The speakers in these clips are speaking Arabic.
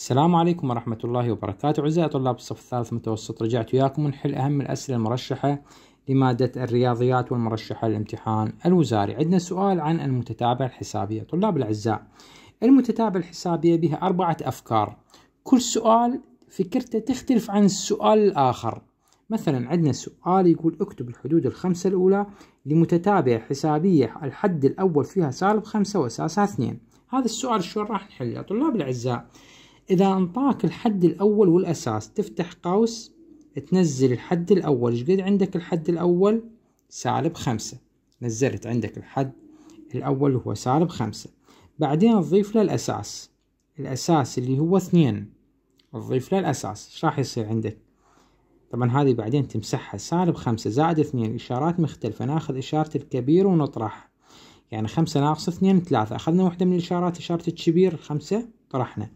السلام عليكم ورحمة الله وبركاته أعزائي طلاب الصف الثالث متوسط رجعت وياكم ونحل أهم الأسئلة المرشحة لمادة الرياضيات والمرشحة للامتحان الوزاري عندنا سؤال عن المتتابعة الحسابية طلاب الأعزاء المتتابعة الحسابية بها أربعة أفكار كل سؤال فكرته تختلف عن السؤال الآخر مثلا عندنا سؤال يقول اكتب الحدود الخمسة الأولى لمتتابعة حسابية الحد الأول فيها سالب خمسة وأساسها اثنين هذا السؤال شلون راح نحله طلاب الأعزاء إذا أنطاك الحد الأول والأساس تفتح قوس تنزل الحد الأول شقد عندك الحد الأول سالب خمسة نزلت عندك الحد الأول هو سالب خمسة بعدين تضيف له الأساس الأساس اللي هو اثنين تضيف له الأساس ايش راح يصير عندك طبعا هذه بعدين تمسحها سالب خمسة زائد اثنين إشارات مختلفة ناخذ إشارة الكبير ونطرح يعني خمسة ناقص اثنين ثلاثة أخذنا واحدة من الإشارات إشارة الكبير خمسة طرحنا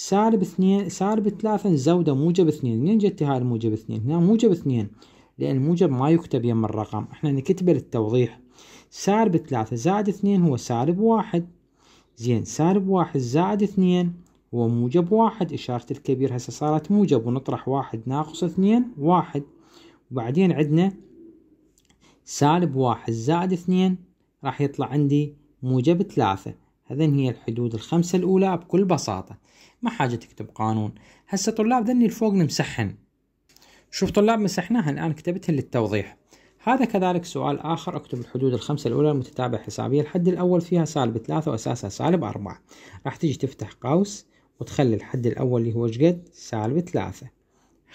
سالب اثنين سالب ثلاثة نزوده موجب اثنين منين جت هاي الموجب اثنين هنا موجب اثنين لأن الموجب ما يكتب يم الرقم احنا نكتبه للتوضيح سالب ثلاثة زائد اثنين هو سالب واحد زين سالب واحد زائد اثنين هو موجب واحد إشارة الكبير هسه صارت موجب ونطرح واحد ناقص اثنين واحد وبعدين عندنا سالب واحد زائد اثنين راح يطلع عندي موجب ثلاثة هذن هي الحدود الخمسة الأولى بكل بساطة ما حاجة تكتب قانون هسه طلاب ذني الفوق نمسحن شوف طلاب مسحناها الآن كتبتها للتوضيح هذا كذلك سؤال آخر اكتب الحدود الخمسة الأولى المتتابعة حسابية الحد الأول فيها سالب ثلاثة وأساسها سالب أربعة راح تيجي تفتح قوس وتخلي الحد الأول اللي هو شقد سالب ثلاثة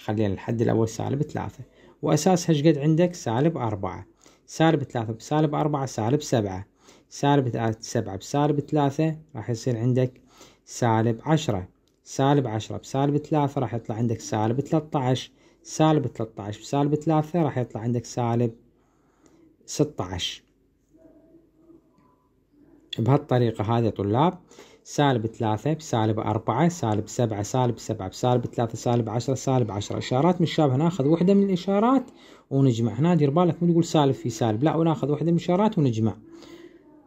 خلينا الحد الأول سالب ثلاثة وأساسها شقد عندك سالب أربعة سالب ثلاثة بسالب أربعة سالب سبعة سالب سبعة بسالب ثلاثة راح يصير عندك سالب عشرة سالب عشرة بسالب ثلاثة راح يطلع عندك سالب ثلاثة عشر سالب ثلاثة عشر بسالب ثلاثة راح يطلع عندك سالب ستة عشر بهالطريقة هذه طلاب سالب ثلاثة بسالب أربعة سالب سبعة سالب سبعة بسالب ثلاثة سالب عشرة سالب عشرة إشارات شابه ناخذ واحدة من الإشارات ونجمع هنا دير بالك مو تقول سالب في سالب لا وناخذ واحدة من الإشارات ونجمع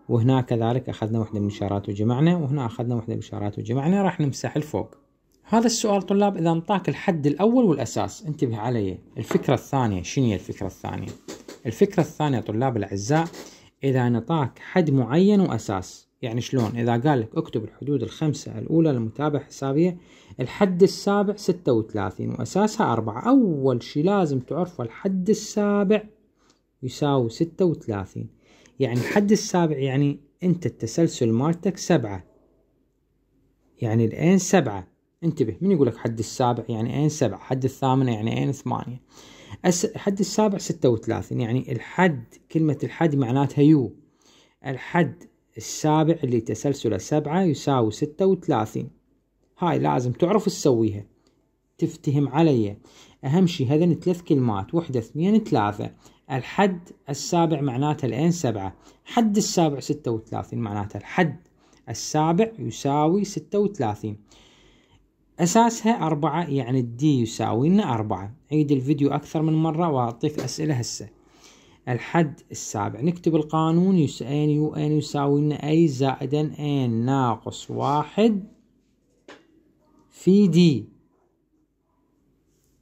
وهنا كذلك أخذنا وحدة من الإشارات وجمعنا وهنا أخذنا وحدة من الإشارات وجمعنا راح نمسح الفوق هذا السؤال طلاب إذا انطاك الحد الأول والأساس انتبه علي الفكرة الثانية شنو الفكرة الثانية الفكرة الثانية طلاب الأعزاء إذا انطاك حد معين وأساس يعني شلون إذا قال لك اكتب الحدود الخمسة الأولى للمتابعة الحسابية الحد السابع ستة وثلاثين وأساسها أربعة أول شي لازم تعرفه الحد السابع يساوي ستة وثلاثين يعني الحد السابع يعني انت التسلسل مالتك سبعة يعني الان سبعة انتبه من يقول لك حد السابع يعني ان سبعة حد الثامنة يعني ان ثمانية الحد السابع ستة وثلاثين يعني الحد كلمة الحد معناتها يو الحد السابع اللي تسلسله سبعة يساوي ستة وثلاثين هاي لازم تعرف تسويها تفتهم علي أهم شي هذين ثلاث كلمات وحدة اثنين ثلاثة الحد السابع معناته الان سبعة حد السابع ستة وثلاثين معناته الحد السابع يساوي ستة وثلاثين أساسها أربعة يعني الدي يساوي لنا أربعة عيد الفيديو أكثر من مرة وأعطيك أسئلة هسه الحد السابع نكتب القانون يس ان يو ان يساوي لنا اي زائدا ان ناقص واحد في دي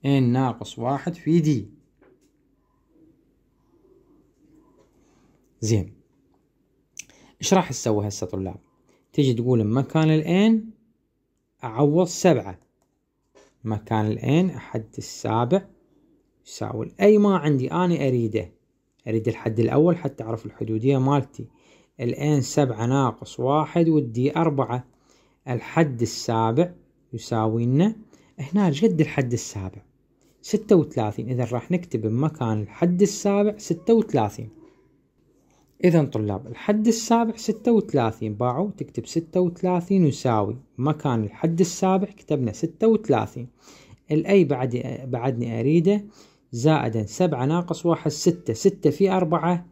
ان ناقص واحد في دي زين ايش راح تسوي هسه طلاب تيجي تقول مكان الان اعوض سبعة مكان الان احد السابع يساوي اي ما عندي انا اريده اريد الحد الاول حتى اعرف الحدودية مالتي الان سبعة ناقص واحد والدي اربعة الحد السابع يساوي لنا هنا جد الحد السابع ستة وثلاثين اذا راح نكتب بمكان الحد السابع ستة وثلاثين إذا طلاب الحد السابع ستة وثلاثين باعوا تكتب ستة وثلاثين يساوي مكان الحد السابع كتبنا ستة وثلاثين الأي بعد بعدني أريده زائدا سبعة ناقص واحد ستة ستة في أربعة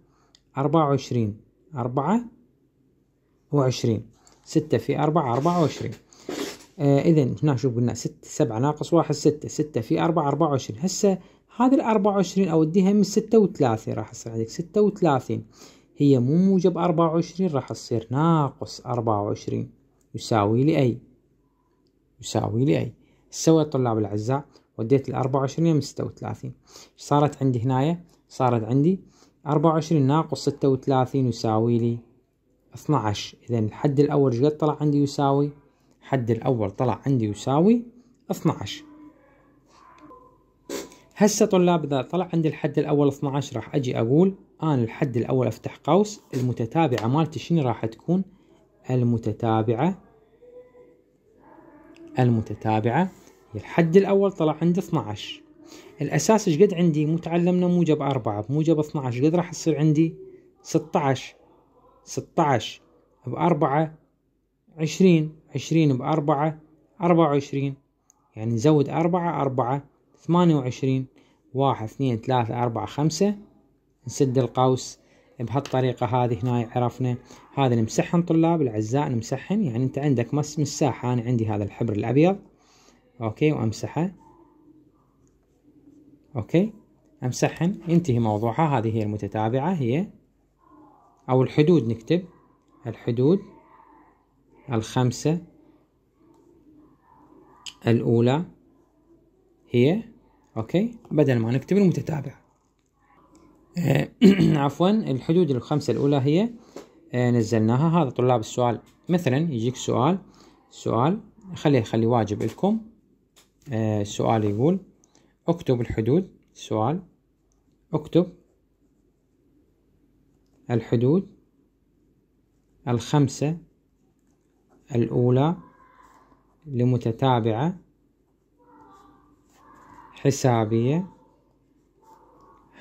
أربعة وعشرين أربعة وعشرين ستة في أربعة أربعة وعشرين آه إذا هنا شوف قلنا ست سبعة ناقص واحد ستة ستة في أربعة أربعة وعشرين هسه هذه الأربعة وعشرين أوديها من ستة وثلاثين راح يصير عندك ستة وثلاثين هي مو موجب أربعة وعشرين راح تصير ناقص أربعة وعشرين يساوي لي أي يساوي لي أي سوى طلاب الأعزاء وديت الأربعة وعشرين من ستة وثلاثين صارت عندي هنايا صارت عندي أربعة وعشرين ناقص ستة وثلاثين يساوي لي اثنا عشر إذا الحد الأول شقد طلع عندي يساوي الحد الأول طلع عندي يساوي اثنا عشر هسه طلاب اذا طلع عندي الحد الاول 12 راح اجي اقول انا الحد الاول افتح قوس المتتابعه مالتي شنو راح تكون المتتابعه المتتابعه هي الحد الاول طلع عندي 12 الاساس ايش قد عندي مو تعلمنا موجب 4 بموجب 12 قد راح يصير عندي 16 16 ب 4 20 20 ب 4 24 يعني نزود 4 4 ثمانية وعشرين واحد اثنين ثلاثة أربعة خمسة نسد القوس بهالطريقة هذه هنا عرفنا هذا نمسحهم طلاب الأعزاء نمسحهم يعني أنت عندك مس مساحة أنا عندي هذا الحبر الأبيض أوكي وأمسحه أوكي أمسحهم ينتهي موضوعها هذه هي المتتابعة هي أو الحدود نكتب الحدود الخمسة الأولى هي اوكي بدل ما نكتب المتتابع آه، عفوا الحدود الخمسة الأولى هي آه، نزلناها هذا طلاب السؤال مثلا يجيك سؤال سؤال خليه خلي واجب لكم آه، السؤال يقول اكتب الحدود سؤال اكتب الحدود الخمسة الأولى لمتتابعة حسابية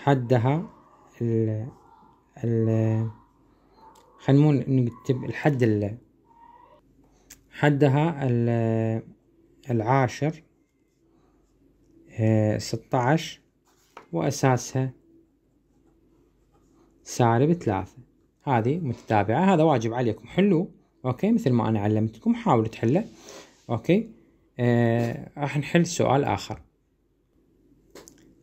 حدها ال ال خلينا نكتب الحد ال حدها ال العاشر آه، ستة عشر وأساسها سالب ثلاثة هذه متتابعة هذا واجب عليكم حلوه أوكي مثل ما أنا علمتكم حاولوا تحله أوكي آه راح نحل سؤال آخر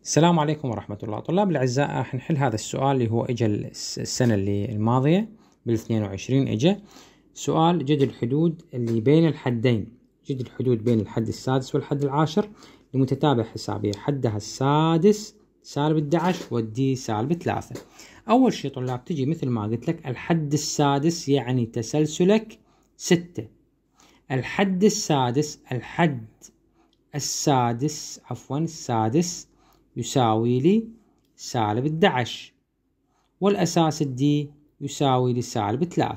السلام عليكم ورحمة الله طلاب الأعزاء راح نحل هذا السؤال اللي هو إجا السنة اللي الماضية بال بال22 إجا سؤال جد الحدود اللي بين الحدين جد الحدود بين الحد السادس والحد العاشر لمتتابع حسابية حدها السادس سالب 11 والدي سالب 3 أول شيء طلاب تجي مثل ما قلت لك الحد السادس يعني تسلسلك 6 الحد السادس الحد السادس عفوا السادس يساوي لي سالب 11 والأساس الدي يساوي لي سالب 3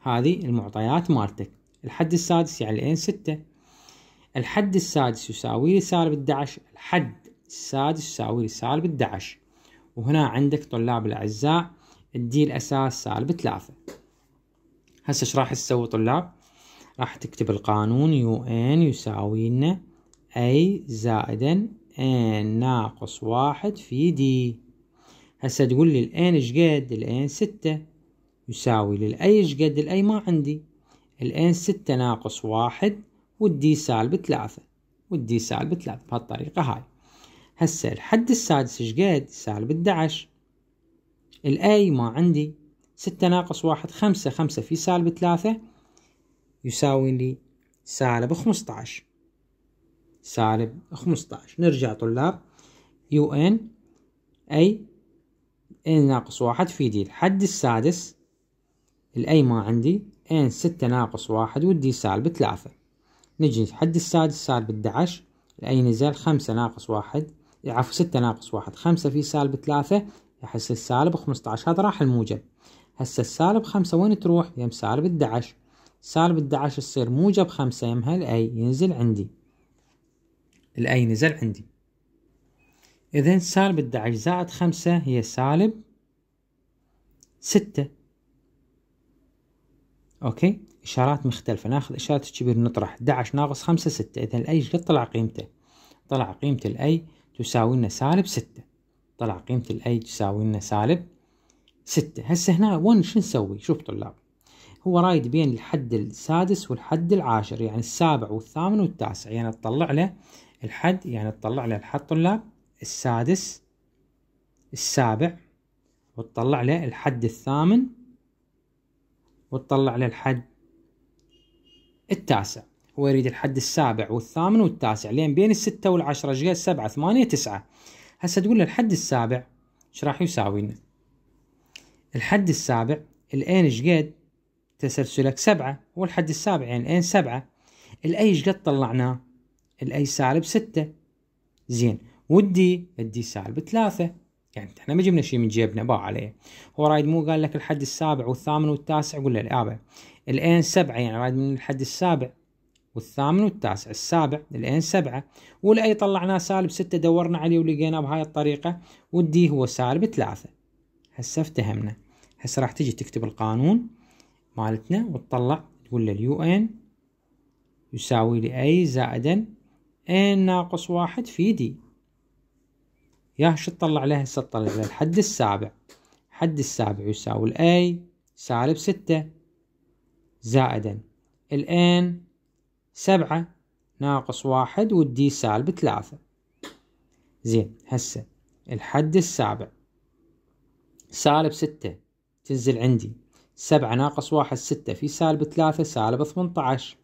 هذه المعطيات مالتك الحد السادس يعني الان 6 الحد السادس يساوي لي سالب 11 الحد السادس يساوي لي سالب 11 وهنا عندك طلاب الأعزاء الدي الأساس سالب 3 هسه ايش راح تسوي طلاب راح تكتب القانون يو ان يساوي لنا اي زائدا ان ناقص واحد في دي هسه تقول لي الان ايش الان ستة يساوي للاي ايش الاي ما عندي الان ستة ناقص واحد والدي سالب ثلاثة والدي سالب ثلاثة بهالطريقة هاي هسه الحد السادس ايش سالب الدعش الاي ما عندي ستة ناقص واحد خمسة خمسة في سالب ثلاثة يساوي لي سالب عشر سالب 15 نرجع طلاب يو ان اي ان ناقص واحد في دي الحد السادس الاي ما عندي ان ستة ناقص واحد والدي سالب ثلاثة نجي الحد السادس سالب 11 الاي نزل خمسة ناقص واحد عفوا ستة ناقص واحد خمسة في سالب ثلاثة يحس السالب 15 هذا راح الموجب هسه السالب خمسة وين تروح يم سالب 11 سالب 11 تصير موجب خمسة يمها الاي ينزل عندي الأي نزل عندي إذا سالب 11 زائد 5 هي سالب 6 أوكي إشارات مختلفة ناخذ إشارة الكبير نطرح 11 ناقص 5 6 إذا الأي قد طلع قيمته طلع قيمة الأي تساوي لنا سالب 6 طلع قيمة الأي تساوي لنا سالب 6 هسه هنا وين شو نسوي شوف طلاب هو رايد بين الحد السادس والحد العاشر يعني السابع والثامن والتاسع يعني تطلع له الحد يعني تطلع له الحد طلاب السادس السابع وتطلع له الحد الثامن وتطلع له الحد التاسع هو يريد الحد السابع والثامن والتاسع لين بين الستة والعشرة جهة سبعة ثمانية تسعة هسا تقول له الحد السابع ايش راح يساوي لنا الحد السابع الان ايش قد تسلسلك سبعة والحد السابع يعني الان سبعة الاي ايش قد طلعناه الاي سالب 6 زين والدي الدي سالب 3 يعني احنا ما جبنا شيء من جيبنا باع عليه هو رايد مو قال لك الحد السابع والثامن والتاسع قول له الابع الان سبعه يعني رايد من الحد السابع والثامن والتاسع السابع الان سبعه والاي طلعناه سالب سته دورنا عليه ولقيناه بهاي الطريقه والدي هو سالب ثلاثه هسه افتهمنا هسه راح تجي تكتب القانون مالتنا وتطلع تقول له اليو ان يساوي لي اي زائدا n إيه ناقص واحد في دي يا شو تطلع لها هسه تطلع لها الحد السابع حد السابع يساوي الاي سالب ستة زائدا الان سبعة ناقص واحد والدي سالب ثلاثة زين هسه الحد السابع سالب ستة تنزل عندي سبعة ناقص واحد ستة في سالب ثلاثة سالب ثمنتعش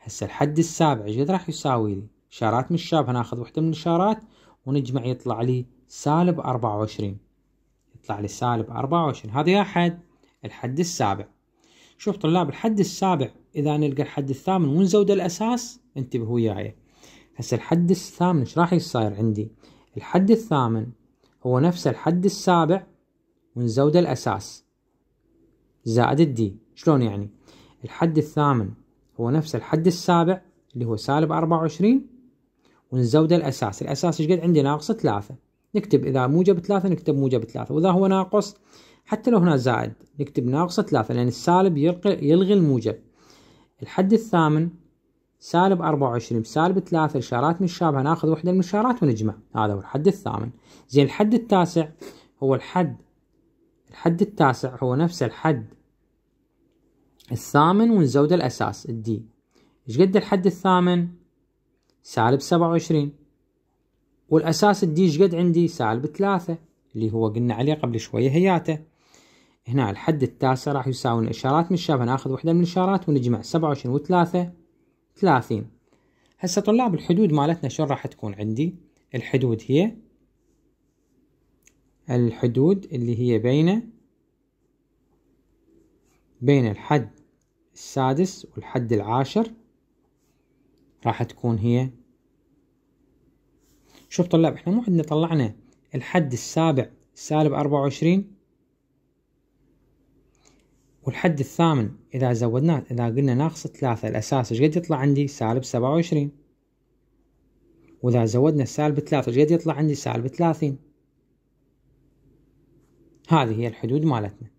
هسه الحد السابع جد راح يساوي لي إشارات من الشاب هناخذ وحدة من الإشارات ونجمع يطلع لي سالب 24 يطلع لي سالب 24 هذا يا حد الحد السابع شوف طلاب الحد السابع إذا نلقى الحد الثامن ونزود الأساس انتبهوا وياي هسه الحد الثامن ايش راح يصير عندي الحد الثامن هو نفس الحد السابع ونزود الأساس زائد الدي شلون يعني الحد الثامن هو نفس الحد السابع اللي هو سالب 24 ونزوده الأساس الأساس ايش قد عندي ناقص؟ ثلاثة نكتب إذا موجب ثلاثة نكتب موجب ثلاثة وإذا هو ناقص حتى لو هنا زائد نكتب ناقص ثلاثة لأن السالب يلغي الموجب الحد الثامن سالب 24 بسالب 3 الإشارات متشابهة ناخذ وحدة من الإشارات ونجمع هذا هو الحد الثامن زين الحد التاسع هو الحد الحد التاسع هو نفس الحد الثامن ونزود الأساس الدي ايش قد الحد الثامن سالب سبعة وعشرين والأساس الدي قد عندي سالب ثلاثة اللي هو قلنا عليه قبل شوية هياته هنا الحد التاسع راح يساوي الإشارات من الشابة ناخذ وحدة من الإشارات ونجمع سبعة وعشرين وثلاثة ثلاثين هسه طلاب الحدود مالتنا شو راح تكون عندي الحدود هي الحدود اللي هي بين بين الحد السادس والحد العاشر راح تكون هي شوف طلاب احنا مو عندنا طلعنا الحد السابع سالب أربعة وعشرين والحد الثامن إذا زودناه إذا قلنا ناقص ثلاثة الأساس إيش قد يطلع عندي سالب سبعة وعشرين وإذا زودنا سالب ثلاثة إيش قد يطلع عندي سالب ثلاثين هذه هي الحدود مالتنا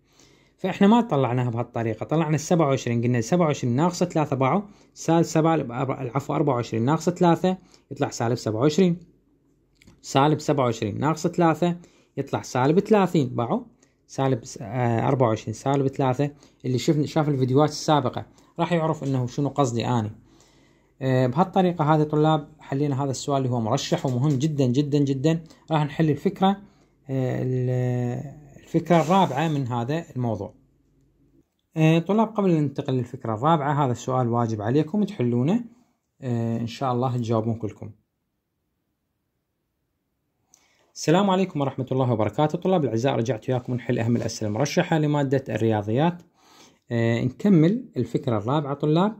فاحنا ما طلعناها بهالطريقه طلعنا ال 27 قلنا 27 ناقص 3 باعوا سالب 7 العفو 24 ناقص 3 يطلع سالب 27 سالب 27 ناقص 3 يطلع سالب 30 باعوا سالب 24 سالب 3 اللي شفنا شاف الفيديوهات السابقه راح يعرف انه شنو قصدي اني آه، بهالطريقه هذه طلاب حلينا هذا السؤال اللي هو مرشح ومهم جدا جدا جدا راح نحل الفكره آه، الفكرة الرابعة من هذا الموضوع آه، طلاب قبل أن ننتقل للفكرة الرابعة هذا السؤال واجب عليكم تحلونه آه، إن شاء الله تجاوبون كلكم السلام عليكم ورحمة الله وبركاته طلاب الأعزاء رجعت وياكم نحل أهم الأسئلة المرشحة لمادة الرياضيات آه، نكمل الفكرة الرابعة طلاب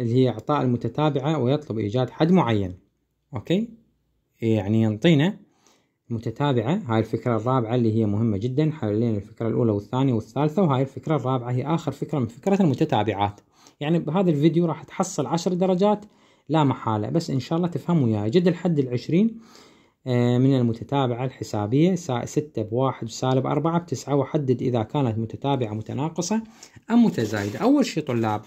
اللي هي إعطاء المتتابعة ويطلب إيجاد حد معين أوكي يعني ينطينا متتابعة هاي الفكرة الرابعة اللي هي مهمة جدا حوالين الفكرة الأولى والثانية والثالثة وهاي الفكرة الرابعة هي آخر فكرة من فكرة المتتابعات يعني بهذا الفيديو راح تحصل عشر درجات لا محالة بس إن شاء الله تفهم يا جد الحد العشرين آه، من المتتابعة الحسابية ستة بواحد وسالب أربعة بتسعة وحدد إذا كانت متتابعة متناقصة أم متزايدة أول شيء طلاب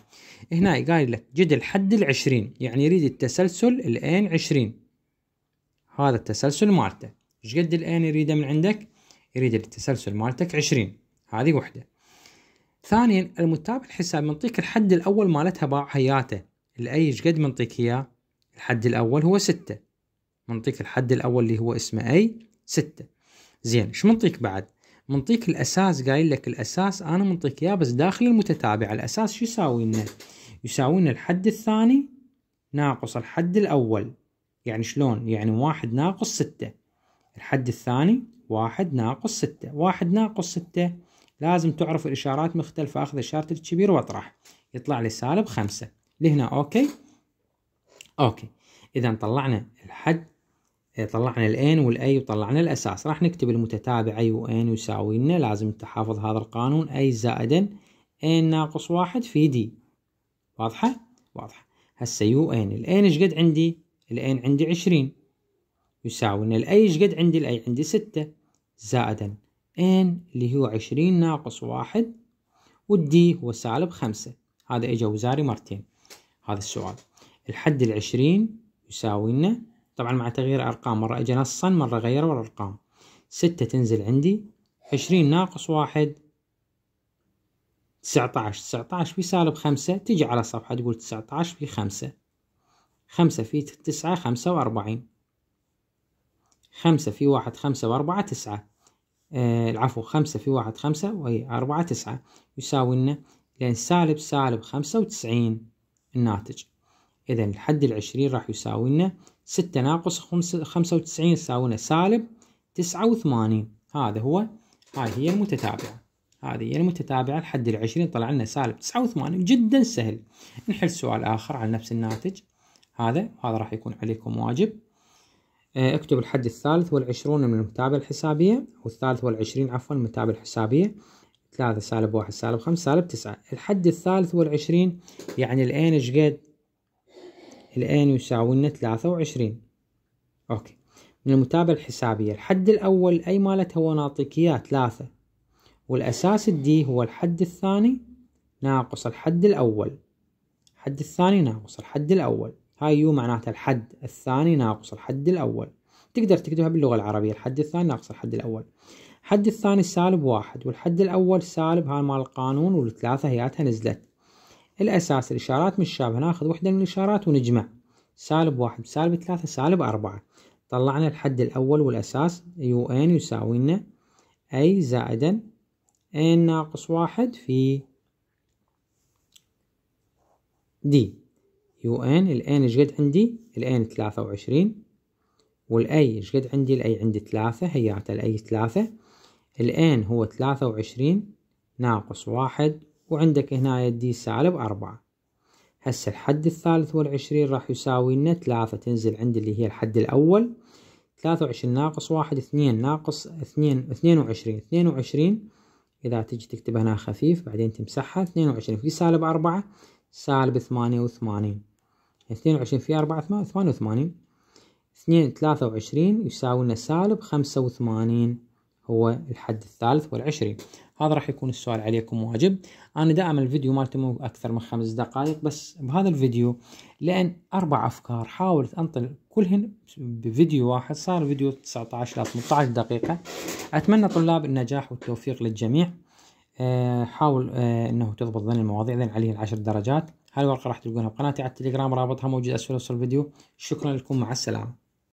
هنا قايل لك جد الحد العشرين يعني يريد التسلسل الآن عشرين هذا التسلسل مالته ايش قد الان يريده من عندك يريد التسلسل مالتك 20 هذه وحده ثانيا المتابع الحساب منطيك الحد الاول مالتها باع حياته الاي ايش قد منطيك اياه الحد الاول هو ستة منطيك الحد الاول اللي هو اسمه اي ستة زين ايش منطيك بعد منطيك الاساس قايل لك الاساس انا منطيك اياه بس داخل المتتابع الاساس شو يساوي لنا يساوي لنا الحد الثاني ناقص الحد الاول يعني شلون يعني واحد ناقص ستة الحد الثاني واحد ناقص ستة واحد ناقص ستة لازم تعرف الإشارات مختلفة أخذ إشارة الكبير وأطرح يطلع لي سالب خمسة لهنا أوكي أوكي إذا طلعنا الحد طلعنا الان والاي وطلعنا الاساس راح نكتب المتتابع اي وان يساوي لنا لازم تحافظ هذا القانون اي زائدا ان ناقص واحد في دي واضحه واضحه هسه يو ان الان ايش قد عندي الان عندي 20 يساوي ان الاي ايش قد عندي الاي عندي ستة زائدا ان اللي هو عشرين ناقص واحد والدي هو سالب خمسة هذا اجا وزاري مرتين هذا السؤال الحد العشرين يساوي لنا طبعا مع تغيير ارقام مرة اجا نصا مرة غيروا الارقام ستة تنزل عندي عشرين ناقص واحد تسعة عشر تسعة عشر في سالب خمسة تجي على صفحة تقول تسعة عشر في خمسة خمسة في تسعة خمسة وأربعين خمسة في واحد خمسة وأربعة تسعة آه، العفو خمسة في واحد خمسة وهي أربعة تسعة يساوي لنا لأن سالب سالب خمسة وتسعين الناتج إذا الحد العشرين راح يساوي لنا ستة ناقص خمسة وتسعين لنا سالب تسعة وثمانين هذا هو هاي هي المتتابعة هذه هي المتتابعة الحد العشرين طلع لنا سالب تسعة وثمانين جدا سهل نحل سؤال آخر على نفس الناتج هذا هذا راح يكون عليكم واجب آه، اكتب الحد الثالث والعشرون من المتابعة الحسابية أو الثالث والعشرين عفوا من المتابعة الحسابية ثلاثة سالب واحد سالب خمسة سالب تسعة الحد الثالث والعشرين يعني الآن إيش قد الآن يساوي لنا ثلاثة وعشرين أوكي من المتابعة الحسابية الحد الأول أي مالتها هو نعطيك إياه ثلاثة والأساس الدي هو الحد الثاني ناقص الحد الأول الحد الثاني ناقص الحد الأول هاي يو معناتها الحد الثاني ناقص الحد الأول تقدر تكتبها باللغة العربية الحد الثاني ناقص الحد الأول الحد الثاني سالب واحد والحد الأول سالب هاي مال القانون والثلاثة هياتها نزلت الأساس الإشارات متشابهة ناخذ وحدة من الإشارات ونجمع سالب واحد سالب ثلاثة سالب أربعة طلعنا الحد الأول والأساس يو ان يساوي لنا أي زائدا ان ناقص واحد في دي يو ان الان شقد عندي الان ثلاثة وعشرين والاي شقد عندي الاي عندي ثلاثة هيات الاي ثلاثة الان هو ثلاثة وعشرين ناقص واحد وعندك هنا يدي سالب أربعة هسه الحد الثالث والعشرين راح يساوي لنا ثلاثة تنزل عندي اللي هي الحد الأول ثلاثة وعشرين ناقص واحد اثنين ناقص اثنين اثنين وعشرين اثنين وعشرين إذا تجي تكتب هنا خفيف بعدين تمسحها اثنين وعشرين في سالب أربعة سالب ثمانية وثمانين اثنين وعشرين في أربعة ثمانية وثمانين اثنين ثلاثة وعشرين يساوي سالب خمسة وثمانين هو الحد الثالث والعشرين هذا راح يكون السؤال عليكم واجب انا دائما الفيديو مالتي مو اكثر من خمس دقائق بس بهذا الفيديو لان اربع افكار حاولت انطل كلهن بفيديو واحد صار فيديو 19 إلى 18 دقيقه اتمنى طلاب النجاح والتوفيق للجميع آه، حاول آه، انه تضبط ظن المواضيع ذن عليه العشر درجات هاي الورقة راح تلقونها بقناتي على التليجرام رابطها موجود أسفل وصف الفيديو شكرا لكم مع السلامة